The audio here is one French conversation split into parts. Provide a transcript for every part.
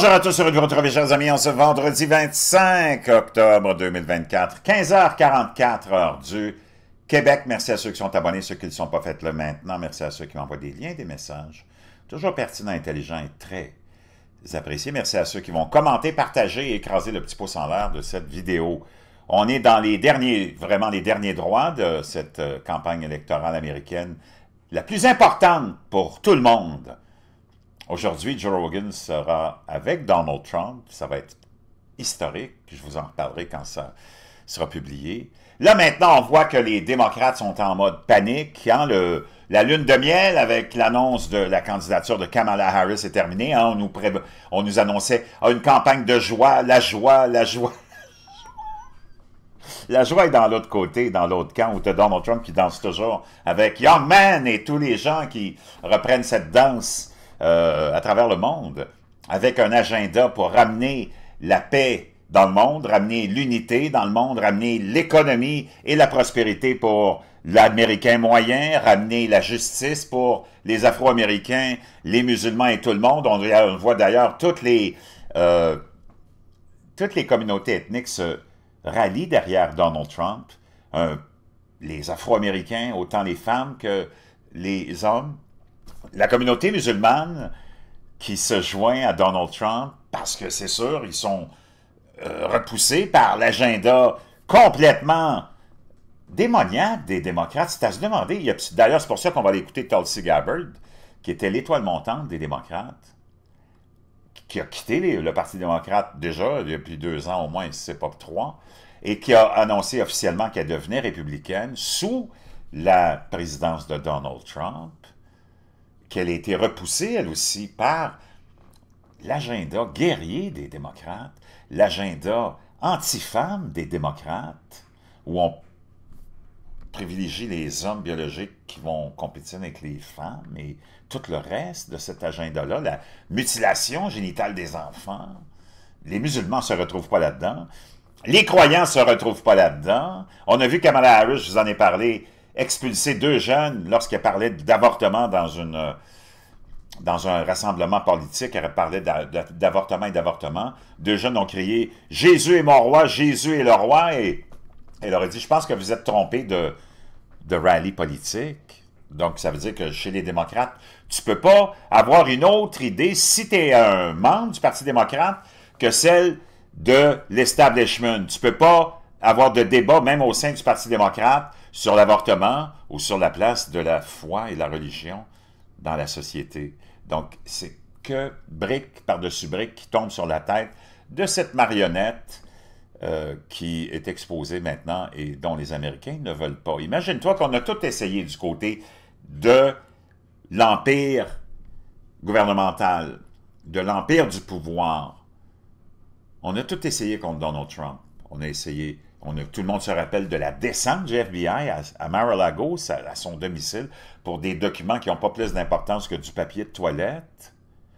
Bonjour à tous, heureux de vous retrouver, chers amis, en ce vendredi 25 octobre 2024, 15h44 heure du Québec. Merci à ceux qui sont abonnés, ceux qui ne sont pas faits le maintenant. Merci à ceux qui m'envoient des liens, des messages. Toujours pertinent, intelligent et très apprécié. Merci à ceux qui vont commenter, partager et écraser le petit pouce en l'air de cette vidéo. On est dans les derniers, vraiment les derniers droits de cette euh, campagne électorale américaine, la plus importante pour tout le monde Aujourd'hui, Joe Rogan sera avec Donald Trump. Ça va être historique. Je vous en reparlerai quand ça sera publié. Là, maintenant, on voit que les démocrates sont en mode panique. Hein. la lune de miel avec l'annonce de la candidature de Kamala Harris est terminée. Hein. On, nous annonçait ah, une campagne de joie, la joie, la joie. La joie est dans l'autre côté, dans l'autre camp, où tu as Donald Trump qui danse toujours avec Young Man et tous les gens qui reprennent cette danse euh, à travers le monde avec un agenda pour ramener la paix dans le monde, ramener l'unité dans le monde, ramener l'économie et la prospérité pour l'Américain moyen, ramener la justice pour les Afro-Américains, les musulmans et tout le monde. On, voit d'ailleurs toutes les euh, toutes les communautés ethniques se rallient derrière Donald Trump. Euh, les Afro-Américains, autant les femmes que les hommes, la communauté musulmane qui se joint à Donald Trump, parce que c'est sûr, ils sont euh, repoussés par l'agenda complètement démoniaque des démocrates. C'est à se demander. D'ailleurs, c'est pour ça qu'on va l'écouter écouter Tulsi Gabbard, qui était l'étoile montante des démocrates, qui a quitté le Parti démocrate déjà depuis deux ans au moins, si c'est pas trois, et qui a annoncé officiellement qu'elle devenait républicaine sous la présidence de Donald Trump qu'elle a été repoussée, elle aussi, par l'agenda guerrier des démocrates, l'agenda anti des démocrates, où on privilégie les hommes biologiques qui vont compétitionner avec les femmes et tout le reste de cet agenda-là, la mutilation génitale des enfants. Les musulmans ne se retrouvent pas là-dedans. Les croyants ne se retrouvent pas là-dedans. On a vu Kamala Harris, je vous en ai parlé, expulsé deux jeunes lorsqu'elle parlait d'avortement dans euh, dans un rassemblement politique, elle parlait d'avortement et d'avortement. Deux jeunes ont crié « Jésus est mon roi, Jésus est le roi » et elle aurait dit « Je pense que vous êtes trompé de, rallye politique. » Donc, ça veut dire que chez les démocrates, tu peux pas avoir une autre idée, si tu es un membre du Parti démocrate, que celle de l'establishment. Tu peux pas avoir de débats, même au sein du Parti démocrate, sur l'avortement ou sur la place de la foi et de la religion dans la société. Donc, c'est que brique par-dessus brique qui tombe sur la tête de cette marionnette euh, qui est exposée maintenant et dont les Américains ne veulent pas. Imagine-toi qu'on a tout essayé du côté de l'empire gouvernemental, de l'empire du pouvoir. On a tout essayé contre Donald Trump. On a essayé tout le monde se rappelle de la descente du FBI à, Mar-a-Lago, à son domicile, pour des documents qui n'ont pas plus d'importance que du papier de toilette.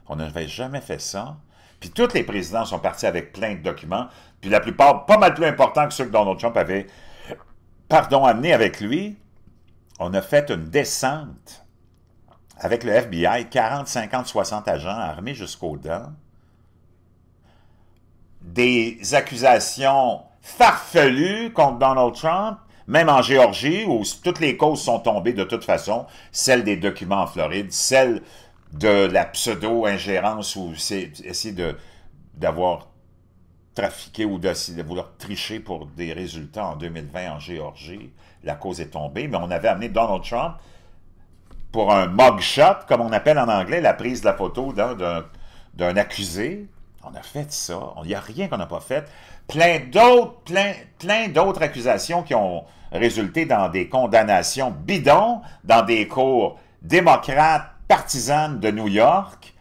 On n'avait jamais fait ça. Puis tous les présidents sont partis avec plein de documents, puis la plupart pas mal plus importants que ceux que Donald Trump avait, pardon, amenés avec lui. On a fait une descente avec le FBI, 40, 50, 60 agents armés jusqu'aux dents. Des accusations Farfelu contre Donald Trump, même en Géorgie, où toutes les causes sont tombées de toute façon, celle des documents en Floride, celle de la pseudo-ingérence ou essayer d'avoir trafiqué ou de, de, vouloir tricher pour des résultats en 2020 en Géorgie. La cause est tombée, mais on avait amené Donald Trump pour un mugshot, comme on appelle en anglais la prise de la photo d'un accusé, on a fait ça. Il n'y a rien qu'on n'a pas fait. Plein d'autres, plein, plein d'autres accusations qui ont résulté dans des condamnations bidons, dans des cours démocrates, partisanes de New York.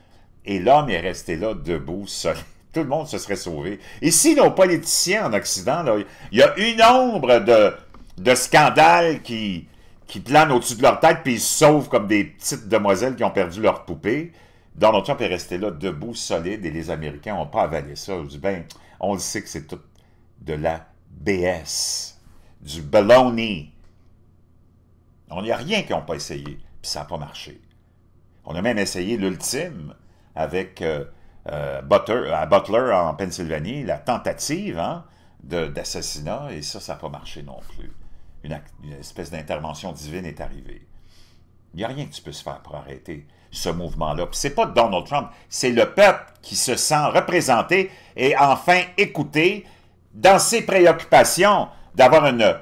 Et l'homme est resté là, debout, seul. Tout le monde se serait sauvé. Ici, nos politiciens en Occident, il y a une ombre de, de scandales qui, qui planent au-dessus de leur tête, puis ils se sauvent comme des petites demoiselles qui ont perdu leur poupée. Donald Trump est resté là, debout, solide, et les Américains n'ont pas avalé ça. ben, on sait que c'est tout de la BS, du baloney. On n'y a rien qu'ils n'ont pas essayé, puis ça n'a pas marché. On a même essayé l'ultime avec euh, euh, Butler, à euh, Butler en Pennsylvanie, la tentative hein, d'assassinat, et ça, ça n'a pas marché non plus. Une, espèce d'intervention divine est arrivée. Il n'y a rien que tu peux faire pour arrêter ce mouvement-là. Ce n'est pas Donald Trump, c'est le peuple qui se sent représenté et enfin écouté dans ses préoccupations d'avoir une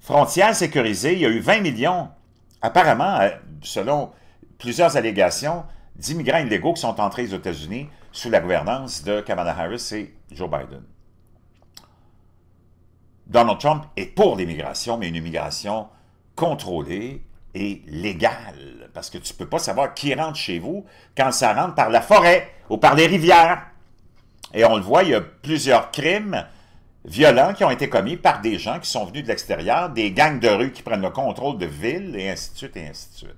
frontière sécurisée. Il y a eu 20 millions, apparemment, euh, selon plusieurs allégations, d'immigrants illégaux qui sont entrés aux États-Unis sous la gouvernance de Kamala Harris et Joe Biden. Donald Trump est pour l'immigration, mais une immigration contrôlée, est légal, parce que tu ne peux pas savoir qui rentre chez vous quand ça rentre par la forêt ou par les rivières. Et on le voit, il y a plusieurs crimes violents qui ont été commis par des gens qui sont venus de l'extérieur, des gangs de rue qui prennent le contrôle de villes, et ainsi de suite, et ainsi de suite.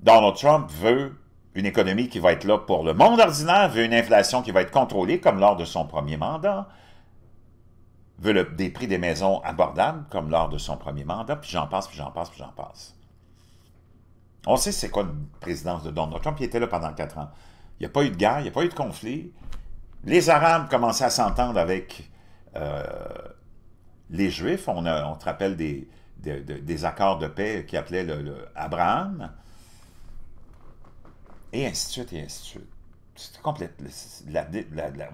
Donald Trump veut une économie qui va être là pour le monde ordinaire, veut une inflation qui va être contrôlée, comme lors de son premier mandat, veut des prix des maisons abordables, comme lors de son premier mandat, puis j'en passe, puis j'en passe, puis j'en passe. On sait c'est quoi une présidence de Donald Trump, il était là pendant quatre ans. Il n'y a pas eu de guerre, il n'y a pas eu de conflit. Les Arabes commençaient à s'entendre avec euh, les Juifs. On, te rappelle des, accords de paix qui appelaient le, Abraham. Et ainsi de suite, et ainsi de suite. C'est complètement...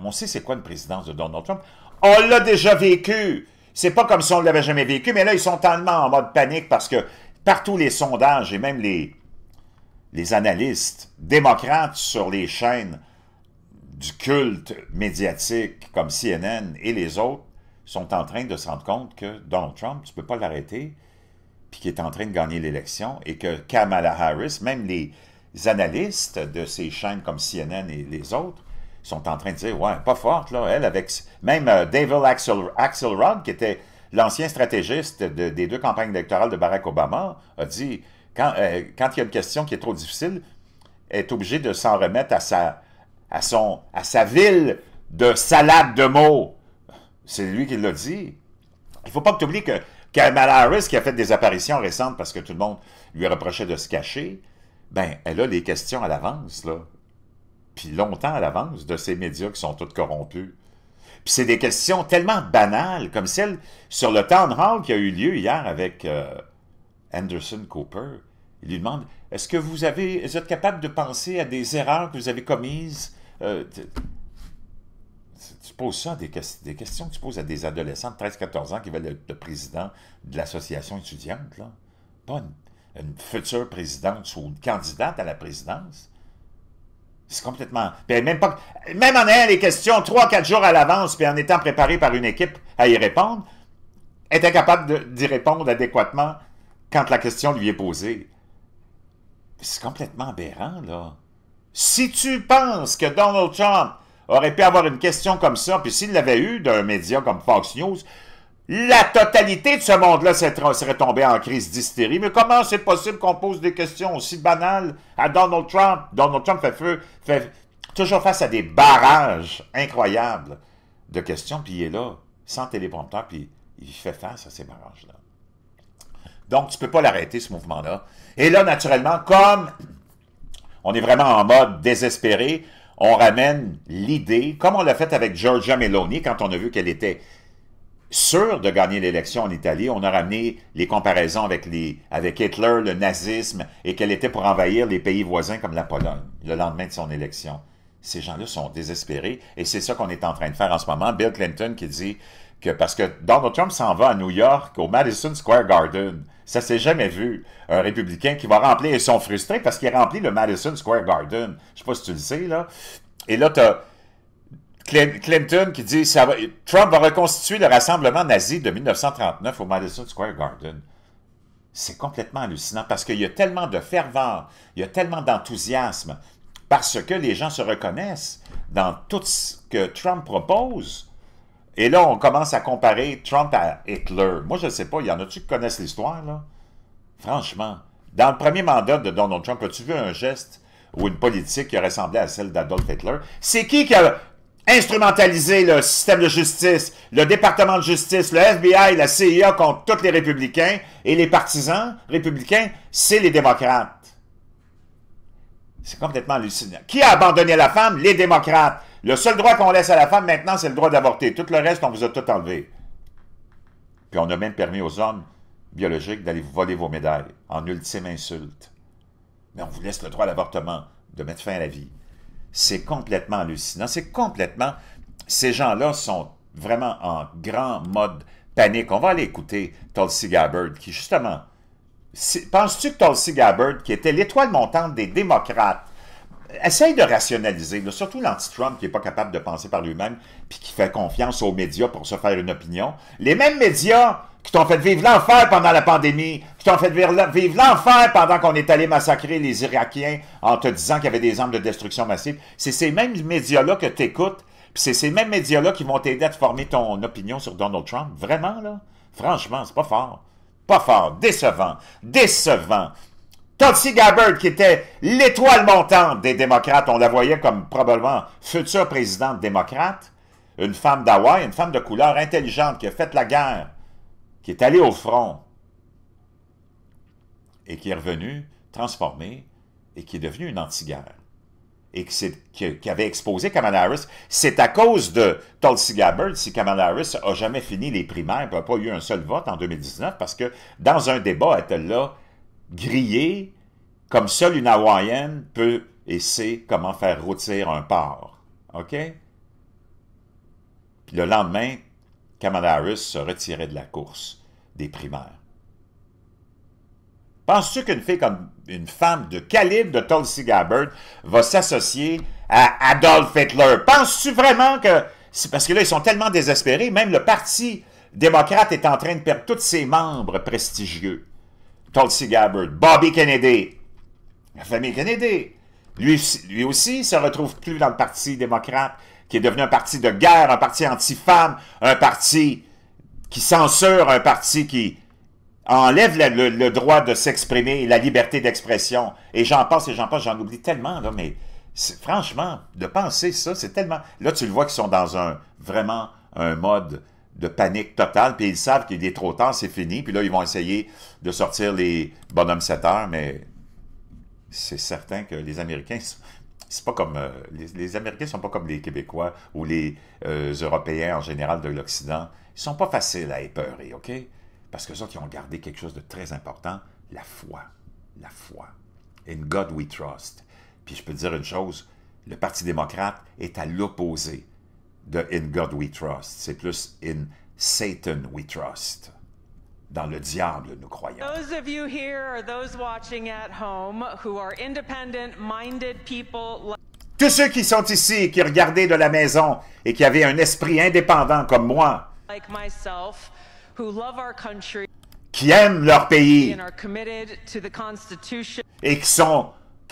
on sait c'est quoi une présidence de Donald Trump. On l'a déjà vécu. C'est pas comme si on l'avait jamais vécu, mais là, ils sont tellement en mode panique parce que partout les sondages et même les, les analystes démocrates sur les chaînes du culte médiatique comme CNN et les autres sont en train de se rendre compte que Donald Trump, tu ne peux pas l'arrêter, puis qu'il est en train de gagner l'élection, et que Kamala Harris, même les analystes de ces chaînes comme CNN et les autres, sont en train de dire, ouais, pas forte, là, elle, avec même euh, David Axel, Axelrod, qui était l'ancien stratégiste des deux campagnes électorales de Barack Obama, a dit, quand, euh, quand il y a une question qui est trop difficile, elle est obligé de s'en remettre à sa, à, son, à sa ville de salade de mots. C'est lui qui l'a dit. Il ne faut pas que tu oublies que Kamala Harris, qui a fait des apparitions récentes parce que tout le monde lui reprochait de se cacher, ben, elle a les questions à l'avance, là puis longtemps à l'avance, de ces médias qui sont tous corrompus. Puis c'est des questions tellement banales, comme celle sur le town hall qui a eu lieu hier avec euh, Anderson Cooper. Il lui demande Est-ce que vous avez êtes capable de penser à des erreurs que vous avez commises euh, Tu poses ça des, questions que tu poses à des adolescents de 13-14 ans qui veulent être le président de l'association étudiante, là. Pas une, future présidente ou une candidate à la présidence. C'est complètement. Ben, même, pas... même en ayant les questions 3-4 jours à l'avance, puis en étant préparé par une équipe à y répondre, est incapable d'y répondre adéquatement quand la question lui est posée. C'est complètement aberrant, là. Si tu penses que Donald Trump aurait pu avoir une question comme ça, puis s'il l'avait eu d'un média comme Fox News, la totalité de ce monde-là serait tombée en crise d'hystérie. Mais comment c'est possible qu'on pose des questions aussi banales à Donald Trump? Donald Trump fait, feu, fait toujours face à des barrages incroyables de questions, puis il est là, sans téléprompteur, puis il fait face à ces barrages-là. Donc, tu ne peux pas l'arrêter, ce mouvement-là. Et là, naturellement, comme on est vraiment en mode désespéré, on ramène l'idée, comme on l'a fait avec Georgia Meloni, quand on a vu qu'elle était sûr de gagner l'élection en Italie. On a ramené les comparaisons avec, les, avec Hitler, le nazisme, et qu'elle était pour envahir les pays voisins comme la Pologne le lendemain de son élection. Ces gens-là sont désespérés et c'est ça qu'on est en train de faire en ce moment. Bill Clinton qui dit que parce que Donald Trump s'en va à New York, au Madison Square Garden, ça s'est jamais vu. Un républicain qui va remplir, ils sont frustrés parce qu'il remplit le Madison Square Garden. Je sais pas si tu le sais, là. Et là, tu as Clinton qui dit ça Trump va reconstituer le rassemblement nazi de 1939 au Madison Square Garden. C'est complètement hallucinant parce qu'il y a tellement de ferveur, il y a tellement d'enthousiasme parce que les gens se reconnaissent dans tout ce que Trump propose. Et là, on commence à comparer Trump à Hitler. Moi, je ne sais pas, il y en a-tu qui connaissent l'histoire, là? Franchement, dans le premier mandat de Donald Trump, as-tu vu un geste ou une politique qui ressemblait à celle d'Adolf Hitler? C'est qui qui a instrumentaliser le système de justice, le département de justice, le FBI, la CIA contre tous les républicains et les partisans républicains, c'est les démocrates. C'est complètement hallucinant. Qui a abandonné la femme? Les démocrates. Le seul droit qu'on laisse à la femme maintenant, c'est le droit d'avorter. Tout le reste, on vous a tout enlevé. Puis on a même permis aux hommes biologiques d'aller vous voler vos médailles, en ultime insulte. Mais on vous laisse le droit à l'avortement, de mettre fin à la vie. C'est complètement hallucinant. C'est complètement... Ces gens-là sont vraiment en grand mode panique. On va aller écouter Tulsi Gabbard qui, justement... Penses-tu que Tulsi Gabbard, qui était l'étoile montante des démocrates, essaye de rationaliser, surtout l'anti-Trump qui n'est pas capable de penser par lui-même, puis qui fait confiance aux médias pour se faire une opinion. Les mêmes médias qui t'ont fait vivre l'enfer pendant la pandémie, qui t'ont fait vivre l'enfer pendant qu'on est allé massacrer les Irakiens en te disant qu'il y avait des armes de destruction massive. C'est ces mêmes médias-là que t'écoutes, puis c'est ces mêmes médias-là qui vont t'aider à te former ton opinion sur Donald Trump. Vraiment, là? Franchement, c'est pas fort. Pas fort. Décevant. Décevant. Tulsi Gabbard, qui était l'étoile montante des démocrates, on la voyait comme probablement future présidente démocrate, une femme d'Hawaï, une femme de couleur intelligente qui a fait la guerre qui est allé au front et qui est revenu transformé et qui est devenu une anti-guerre et qui, avait exposé Kamala Harris. C'est à cause de Tulsi Gabbard si Kamala Harris n'a jamais fini les primaires, n'a pas eu un seul vote en 2019, parce que dans un débat, elle était là, grillée, comme seule une Hawaïenne peut et sait comment faire rôtir un porc. OK? Puis le lendemain, Kamala Harris se retirait de la course des primaires. Penses-tu qu'une fille comme une femme de calibre de Tulsi Gabbard va s'associer à Adolf Hitler? Penses-tu vraiment que... Parce que là, ils sont tellement désespérés, même le Parti démocrate est en train de perdre tous ses membres prestigieux. Tulsi Gabbard, Bobby Kennedy, la famille Kennedy. Lui, lui aussi se retrouve plus dans le Parti démocrate qui est devenu un parti de guerre, un parti anti-femme, un parti qui censure, un parti qui enlève le, droit de s'exprimer, la liberté d'expression. Et j'en passe et j'en passe, j'en oublie tellement, mais franchement, de penser ça, c'est tellement... Là, tu le vois qu'ils sont dans un vraiment un mode de panique totale, puis ils savent qu'il est trop tard, c'est fini, puis là, ils vont essayer de sortir les bonhommes 7 heures, mais c'est certain que les Américains pas comme euh, les, Américains Américains sont pas comme les Québécois ou les euh, Européens en général de l'Occident. Ils sont pas faciles à épeurer, ok Parce que autres, ils ont gardé quelque chose de très important la foi, la foi. In God we trust. Puis je peux dire une chose, le Parti démocrate est à l'opposé de In God we trust. C'est plus In Satan we trust dans le diable, nous croyons. tous ceux qui sont ici, qui regardaient de la maison et qui avaient un esprit indépendant comme moi, qui aiment leur pays et qui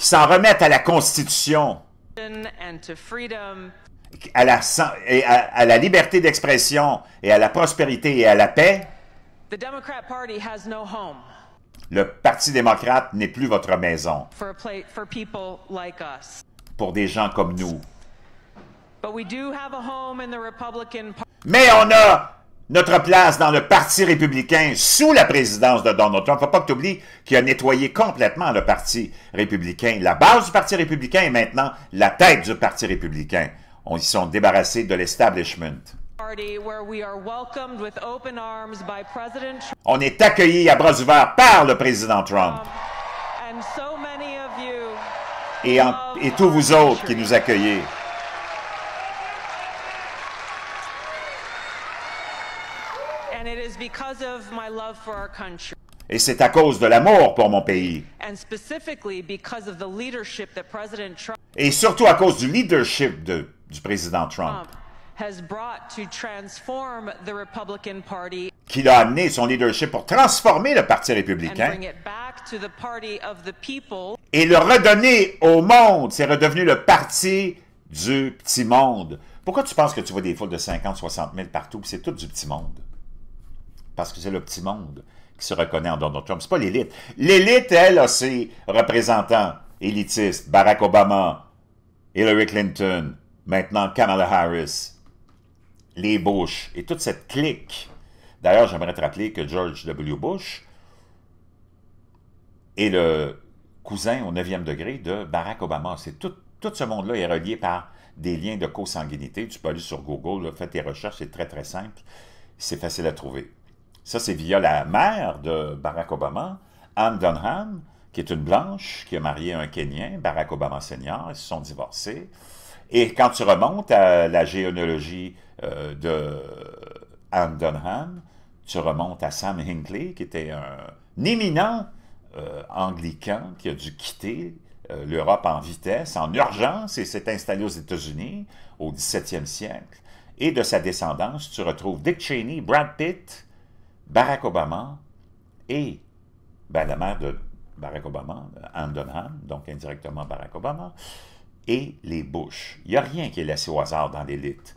qui s'en remettent à la Constitution, et à la liberté d'expression et à la prospérité et à la paix. Le Parti démocrate n'est plus votre maison. Pour des gens comme nous. Mais on a notre place dans le Parti républicain sous la présidence de Donald Trump. Faut pas que tu oublies qu'il a nettoyé complètement le Parti républicain. La base du Parti républicain est maintenant la tête du Parti républicain. On y sont débarrassés de l'establishment. On est accueilli à bras ouverts par le président Trump. Um, et, et tous vous autres qui nous accueillez. Et c'est à cause de l'amour pour mon pays. Et surtout à cause du leadership de, du président Trump has qu'il a amené son leadership pour transformer le Parti républicain et le redonner au monde. C'est redevenu le parti du petit monde. Pourquoi tu penses que tu vois des foules de 50, 60 000 partout, c'est tout du petit monde? Parce que c'est le petit monde qui se reconnaît en Donald Trump. C'est pas l'élite. L'élite, elle, a ses représentants élitistes. Barack Obama, Hillary Clinton, maintenant Kamala Harris, les Bush et toute cette clique. D'ailleurs, j'aimerais te rappeler que George W. Bush est le cousin au 9e degré de Barack Obama. C'est tout, ce monde-là est relié par des liens de consanguinité. Tu peux aller sur Google, faire fais tes recherches, c'est très très simple. C'est facile à trouver. Ça, c'est via la mère de Barack Obama, Anne Dunham, qui est une blanche, qui a marié un Kenyan, Barack Obama senior. Ils se sont divorcés. Et quand tu remontes à la géologie euh, de Anne Dunham, tu remontes à Sam Hinckley, qui était un éminent euh, anglican qui a dû quitter euh, l'Europe en vitesse, en urgence, et s'est installé aux États-Unis au 17e siècle. Et de sa descendance, tu retrouves Dick Cheney, Brad Pitt, Barack Obama et ben, la mère de Barack Obama, Anne Dunham, donc indirectement Barack Obama, et les bouches, Il n'y a rien qui est laissé au hasard dans l'élite.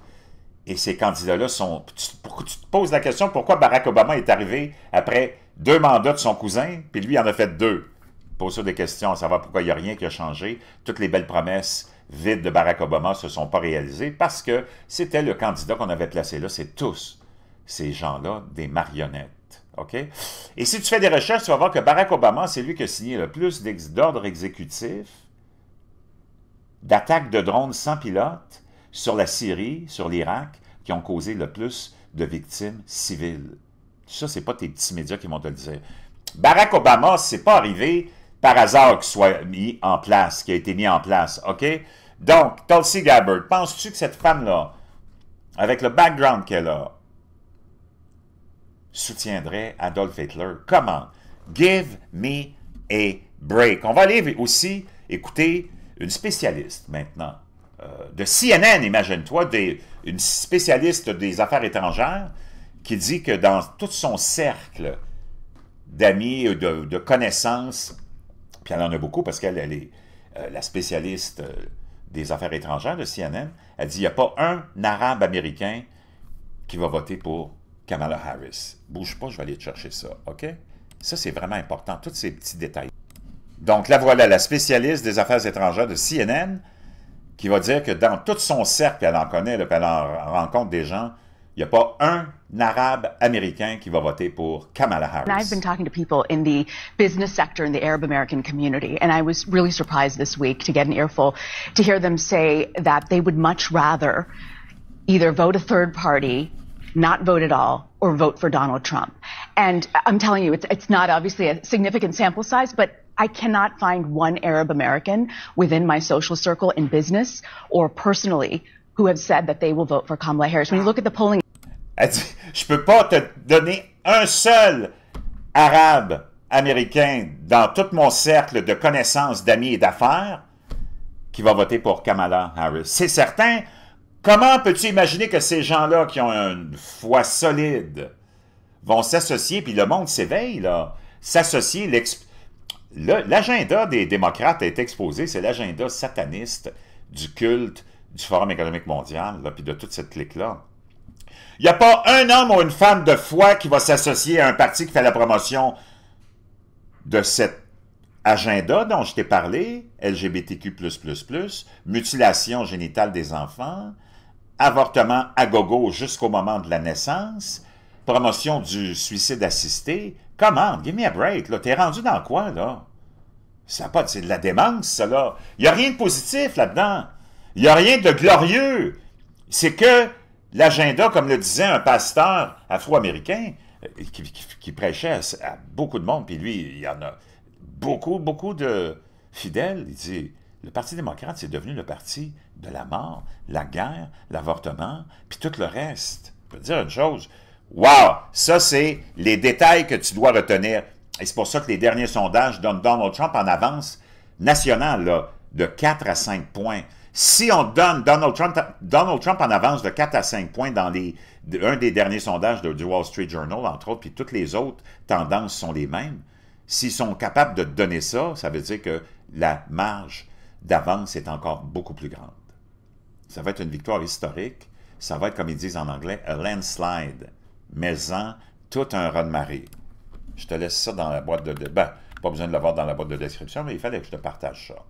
Et ces candidats-là sont... Tu, te poses la question pourquoi Barack Obama est arrivé après deux mandats de son cousin, puis lui en a fait deux. Pose-toi des questions à savoir pourquoi il n'y a rien qui a changé. Toutes les belles promesses vides de Barack Obama ne se sont pas réalisées parce que c'était le candidat qu'on avait placé là. C'est tous ces gens-là des marionnettes. OK? Et si tu fais des recherches, tu vas voir que Barack Obama, c'est lui qui a signé le plus d'ordres exécutifs d'attaques de drones sans pilote sur la Syrie, sur l'Irak, qui ont causé le plus de victimes civiles. Ça, c'est pas tes petits médias qui vont te le dire. Barack Obama, c'est pas arrivé par hasard qu'il soit mis en place, qu'il a été mis en place, OK? Donc, Tulsi Gabbard, penses-tu que cette femme-là, avec le background qu'elle a, soutiendrait Adolf Hitler? Comment? Give me a break. On va aller aussi écouter une spécialiste maintenant euh, de CNN, imagine-toi, une spécialiste des affaires étrangères qui dit que dans tout son cercle d'amis, de, de, connaissances, puis elle en a beaucoup parce qu'elle est euh, la spécialiste euh, des affaires étrangères de CNN, elle dit qu'il n'y a pas un arabe américain qui va voter pour Kamala Harris. Bouge pas, je vais aller te chercher ça, OK? Ça, c'est vraiment important, tous ces petits détails. Donc, la voilà, la spécialiste des affaires étrangères de CNN, qui va dire que dans tout son cercle, elle en connaît, là, elle en rencontre des gens, il n'y a pas un arabe américain qui va voter pour Kamala Harris. I've been talking to people in the business sector in the Arab American community and I was really surprised this week to get an earful to hear them say that they would much rather either vote a third party not vote at all or vote for Donald Trump. And I'm telling you, it's, it's not obviously a significant sample size, but I cannot find one Arab American within my social circle business or personally who have said that they will vote Kamala Harris. When you look at the polling. je peux pas te donner un seul arabe américain dans tout mon cercle de connaissances, d'amis et d'affaires qui va voter pour Kamala Harris. C'est certain. Comment peux-tu imaginer que ces gens-là qui ont une foi solide vont s'associer, puis le monde s'éveille, là, s'associer, l'expliquer L'agenda des démocrates est exposé, c'est l'agenda sataniste du culte du Forum économique mondial, là, puis de toute cette clique-là. Il n'y a pas un homme ou une femme de foi qui va s'associer à un parti qui fait la promotion de cet agenda dont je t'ai parlé, LGBTQ++, mutilation génitale des enfants, avortement à gogo jusqu'au moment de la naissance, promotion du suicide assisté, Comment? give me a break, là. T'es rendu dans quoi, là? Ça pas, c'est de la démence, ça, là. Il n'y a rien de positif là-dedans. Il n'y a rien de glorieux. C'est que l'agenda, comme le disait un pasteur afro-américain, euh, qui, prêchait à, beaucoup de monde, puis lui, il y en a beaucoup, beaucoup de fidèles, il dit, le Parti démocrate, c'est devenu le parti de la mort, la guerre, l'avortement, puis tout le reste. Je dire une chose, Wow! Ça, c'est les détails que tu dois retenir. Et c'est pour ça que les derniers sondages donnent Donald Trump en avance nationale de 4 à 5 points. Si on donne Donald Trump, Donald Trump en avance de 4 à 5 points dans les, un des derniers sondages de, du Wall Street Journal, entre autres, puis toutes les autres tendances sont les mêmes, s'ils sont capables de donner ça, ça veut dire que la marge d'avance est encore beaucoup plus grande. Ça va être une victoire historique. Ça va être, comme ils disent en anglais, a landslide. Maison, tout un roi de marée. Je te laisse ça dans la boîte de... de ben, pas besoin de l'avoir dans la boîte de description, mais il fallait que je te partage ça.